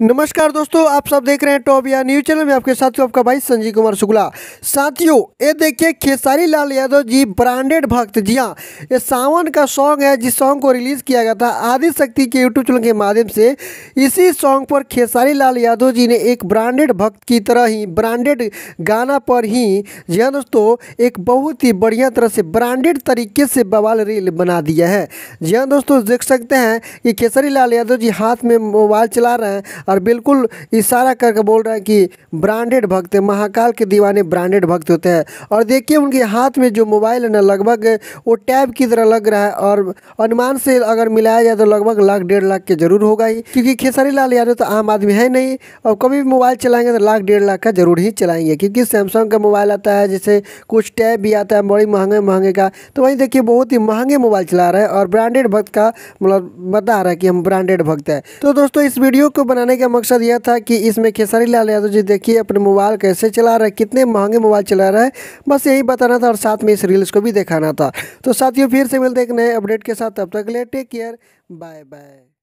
नमस्कार दोस्तों आप सब देख रहे हैं टॉप या न्यूज चैनल में आपके साथियों आपका भाई संजीव कुमार शुक्ला साथियों ये देखिए खेसारी लाल यादव जी ब्रांडेड भक्त जी हाँ ये सावन का सॉन्ग है जिस सॉन्ग को रिलीज किया गया था आदि शक्ति के यूट्यूब चैनल के माध्यम से इसी सॉन्ग पर खेसारी लाल यादव जी ने एक ब्रांडेड भक्त की तरह ही ब्रांडेड गाना पर ही जी हाँ दोस्तों एक बहुत ही बढ़िया तरह से ब्रांडेड तरीके से बवाल रील बना दिया है जी हाँ दोस्तों देख सकते हैं कि खेसारी लाल यादव जी हाथ में मोबाइल चला रहे हैं और बिल्कुल इशारा करके बोल रहा है कि ब्रांडेड भक्त महाकाल के दीवाने ब्रांडेड भक्त होते हैं और देखिए उनके हाथ में जो मोबाइल है ना लगभग वो टैब की तरह लग रहा है और अनुमान से अगर मिलाया जाए तो लगभग लाख डेढ़ लाख के जरूर होगा ही क्योंकि खेसारी लाल यादव तो आम आदमी है नहीं और कभी भी मोबाइल चलाएंगे तो लाख डेढ़ लाख का जरूर ही चलाएंगे क्योंकि सैमसंग का मोबाइल आता है जैसे कुछ टैब भी आता है बड़ी महंगे महंगे का तो वहीं देखिए बहुत ही महंगे मोबाइल चला रहे हैं और ब्रांडेड भक्त का मतलब बता रहा है कि हम ब्रांडेड भक्त है तो दोस्तों इस वीडियो को बनाने का मकसद यह था कि इसमें खेसारी लाल यादव जी देखिए अपने मोबाइल कैसे चला रहे कितने महंगे मोबाइल चला रहे हैं बस यही बताना था और साथ में इस रील्स को भी दिखाना था तो साथियों फिर से मिलते एक नए अपडेट के साथ तब तक ले टेक केयर बाय बाय